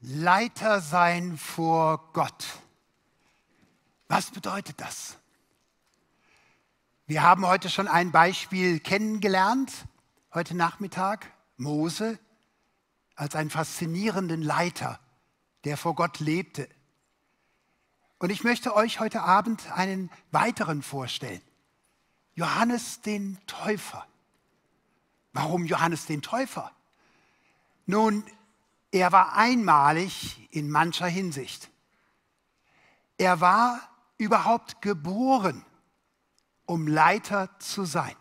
Leiter sein vor Gott. Was bedeutet das? Wir haben heute schon ein Beispiel kennengelernt, heute Nachmittag, Mose als einen faszinierenden Leiter, der vor Gott lebte. Und ich möchte euch heute Abend einen weiteren vorstellen, Johannes den Täufer. Warum Johannes den Täufer? Nun, er war einmalig in mancher Hinsicht. Er war überhaupt geboren, um Leiter zu sein,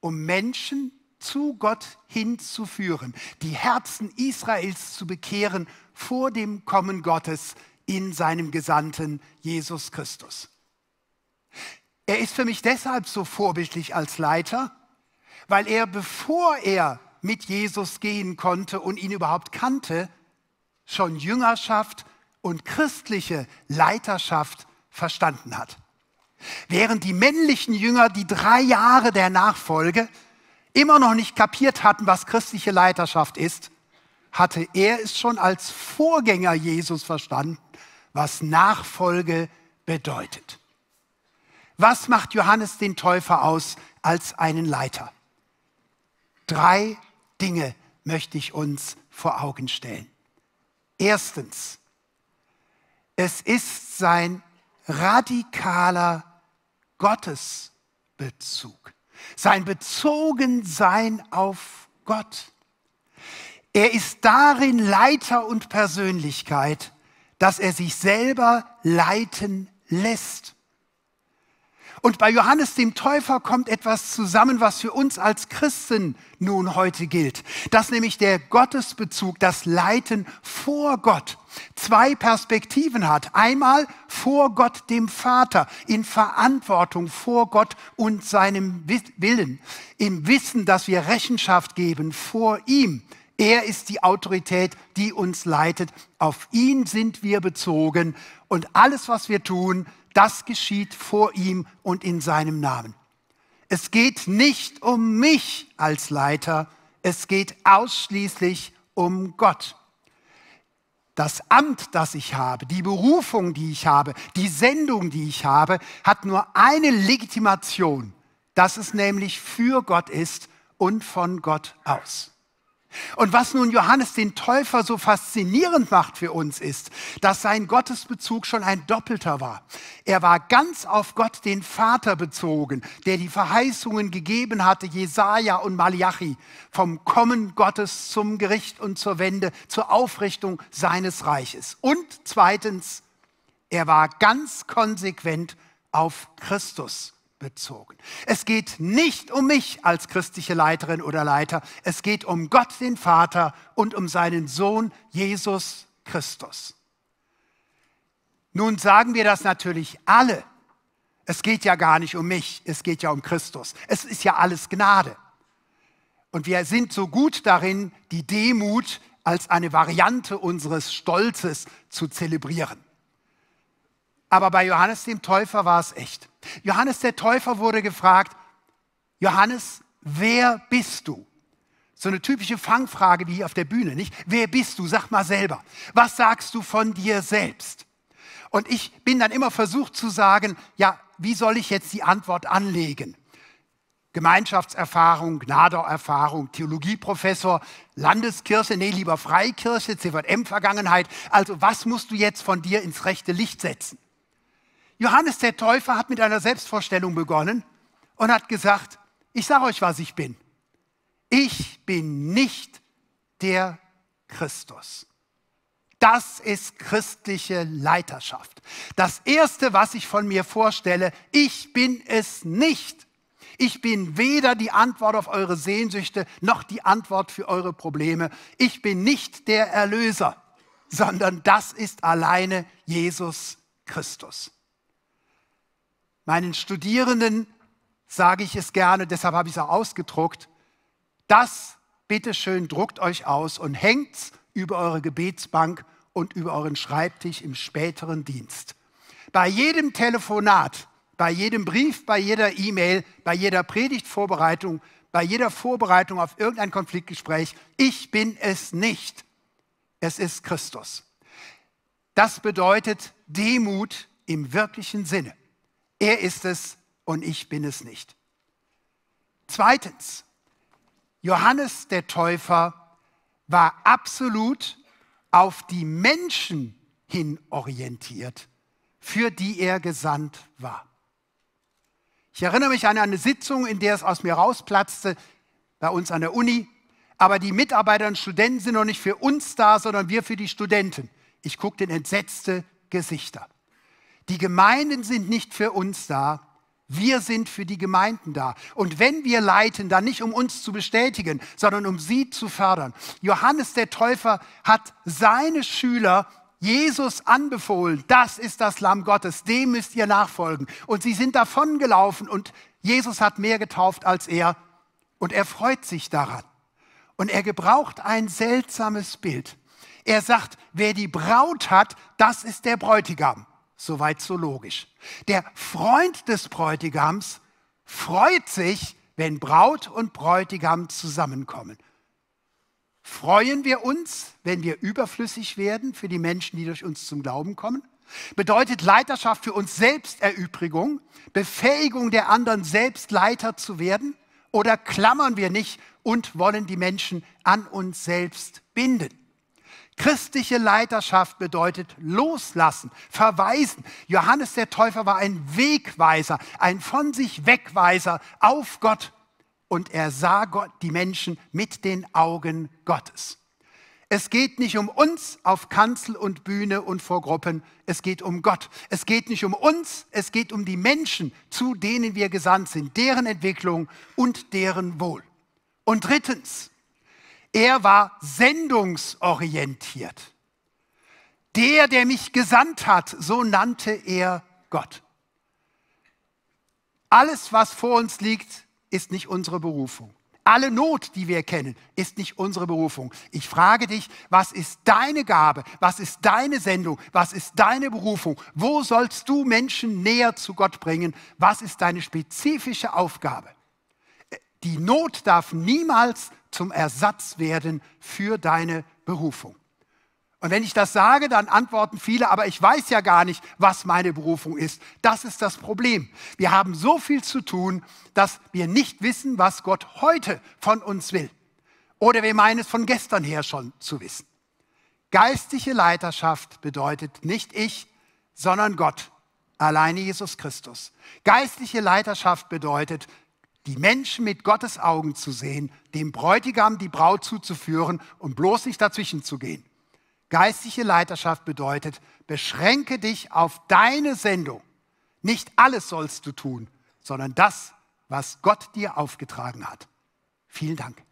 um Menschen zu Gott hinzuführen, die Herzen Israels zu bekehren vor dem Kommen Gottes in seinem Gesandten Jesus Christus. Er ist für mich deshalb so vorbildlich als Leiter, weil er, bevor er mit Jesus gehen konnte und ihn überhaupt kannte, schon Jüngerschaft und christliche Leiterschaft verstanden hat. Während die männlichen Jünger die drei Jahre der Nachfolge immer noch nicht kapiert hatten, was christliche Leiterschaft ist, hatte er es schon als Vorgänger Jesus verstanden, was Nachfolge bedeutet. Was macht Johannes den Täufer aus als einen Leiter? Drei Dinge möchte ich uns vor Augen stellen. Erstens, es ist sein radikaler Gottesbezug, sein Bezogensein auf Gott. Er ist darin Leiter und Persönlichkeit, dass er sich selber leiten lässt. Und bei Johannes dem Täufer kommt etwas zusammen, was für uns als Christen nun heute gilt. Das nämlich der Gottesbezug, das Leiten vor Gott zwei Perspektiven hat. Einmal vor Gott dem Vater, in Verantwortung vor Gott und seinem Willen, im Wissen, dass wir Rechenschaft geben vor ihm, er ist die Autorität, die uns leitet. Auf ihn sind wir bezogen und alles, was wir tun, das geschieht vor ihm und in seinem Namen. Es geht nicht um mich als Leiter, es geht ausschließlich um Gott. Das Amt, das ich habe, die Berufung, die ich habe, die Sendung, die ich habe, hat nur eine Legitimation, dass es nämlich für Gott ist und von Gott aus. Und was nun Johannes den Täufer so faszinierend macht für uns ist, dass sein Gottesbezug schon ein doppelter war. Er war ganz auf Gott den Vater bezogen, der die Verheißungen gegeben hatte, Jesaja und Malachi, vom Kommen Gottes zum Gericht und zur Wende, zur Aufrichtung seines Reiches. Und zweitens, er war ganz konsequent auf Christus bezogen. Es geht nicht um mich als christliche Leiterin oder Leiter. Es geht um Gott, den Vater und um seinen Sohn Jesus Christus. Nun sagen wir das natürlich alle. Es geht ja gar nicht um mich, es geht ja um Christus. Es ist ja alles Gnade. Und wir sind so gut darin, die Demut als eine Variante unseres Stolzes zu zelebrieren. Aber bei Johannes dem Täufer war es echt. Johannes der Täufer wurde gefragt, Johannes, wer bist du? So eine typische Fangfrage wie hier auf der Bühne, nicht? Wer bist du? Sag mal selber. Was sagst du von dir selbst? Und ich bin dann immer versucht zu sagen, ja, wie soll ich jetzt die Antwort anlegen? Gemeinschaftserfahrung, Gnadererfahrung, Theologieprofessor, Landeskirche, nee, lieber Freikirche, cvm vergangenheit Also was musst du jetzt von dir ins rechte Licht setzen? Johannes der Täufer hat mit einer Selbstvorstellung begonnen und hat gesagt, ich sage euch, was ich bin. Ich bin nicht der Christus. Das ist christliche Leiterschaft. Das Erste, was ich von mir vorstelle, ich bin es nicht. Ich bin weder die Antwort auf eure Sehnsüchte noch die Antwort für eure Probleme. Ich bin nicht der Erlöser, sondern das ist alleine Jesus Christus. Meinen Studierenden sage ich es gerne, deshalb habe ich es auch ausgedruckt. Das, bitteschön, druckt euch aus und hängt es über eure Gebetsbank und über euren Schreibtisch im späteren Dienst. Bei jedem Telefonat, bei jedem Brief, bei jeder E-Mail, bei jeder Predigtvorbereitung, bei jeder Vorbereitung auf irgendein Konfliktgespräch, ich bin es nicht. Es ist Christus. Das bedeutet Demut im wirklichen Sinne. Er ist es und ich bin es nicht. Zweitens, Johannes der Täufer war absolut auf die Menschen hin orientiert, für die er gesandt war. Ich erinnere mich an eine Sitzung, in der es aus mir rausplatzte, bei uns an der Uni. Aber die Mitarbeiter und Studenten sind noch nicht für uns da, sondern wir für die Studenten. Ich guckte in entsetzte Gesichter. Die Gemeinden sind nicht für uns da, wir sind für die Gemeinden da. Und wenn wir leiten, dann nicht um uns zu bestätigen, sondern um sie zu fördern. Johannes der Täufer hat seine Schüler Jesus anbefohlen, das ist das Lamm Gottes, dem müsst ihr nachfolgen. Und sie sind davongelaufen und Jesus hat mehr getauft als er und er freut sich daran. Und er gebraucht ein seltsames Bild. Er sagt, wer die Braut hat, das ist der Bräutigam. Soweit so logisch. Der Freund des Bräutigams freut sich, wenn Braut und Bräutigam zusammenkommen. Freuen wir uns, wenn wir überflüssig werden für die Menschen, die durch uns zum Glauben kommen? Bedeutet Leiterschaft für uns Selbsterübrigung, Befähigung der anderen, selbst Leiter zu werden? Oder klammern wir nicht und wollen die Menschen an uns selbst binden? Christliche Leiterschaft bedeutet loslassen, verweisen. Johannes der Täufer war ein Wegweiser, ein von sich Wegweiser auf Gott. Und er sah Gott, die Menschen mit den Augen Gottes. Es geht nicht um uns auf Kanzel und Bühne und vor Gruppen, es geht um Gott. Es geht nicht um uns, es geht um die Menschen, zu denen wir gesandt sind, deren Entwicklung und deren Wohl. Und drittens, er war sendungsorientiert. Der, der mich gesandt hat, so nannte er Gott. Alles, was vor uns liegt, ist nicht unsere Berufung. Alle Not, die wir kennen, ist nicht unsere Berufung. Ich frage dich, was ist deine Gabe? Was ist deine Sendung? Was ist deine Berufung? Wo sollst du Menschen näher zu Gott bringen? Was ist deine spezifische Aufgabe? Die Not darf niemals zum Ersatz werden für deine Berufung. Und wenn ich das sage, dann antworten viele, aber ich weiß ja gar nicht, was meine Berufung ist. Das ist das Problem. Wir haben so viel zu tun, dass wir nicht wissen, was Gott heute von uns will. Oder wir meinen es von gestern her schon zu wissen. Geistliche Leiterschaft bedeutet nicht ich, sondern Gott, alleine Jesus Christus. Geistliche Leiterschaft bedeutet die Menschen mit Gottes Augen zu sehen, dem Bräutigam die Braut zuzuführen und bloß nicht dazwischen zu gehen. Geistliche Leiterschaft bedeutet, beschränke dich auf deine Sendung. Nicht alles sollst du tun, sondern das, was Gott dir aufgetragen hat. Vielen Dank.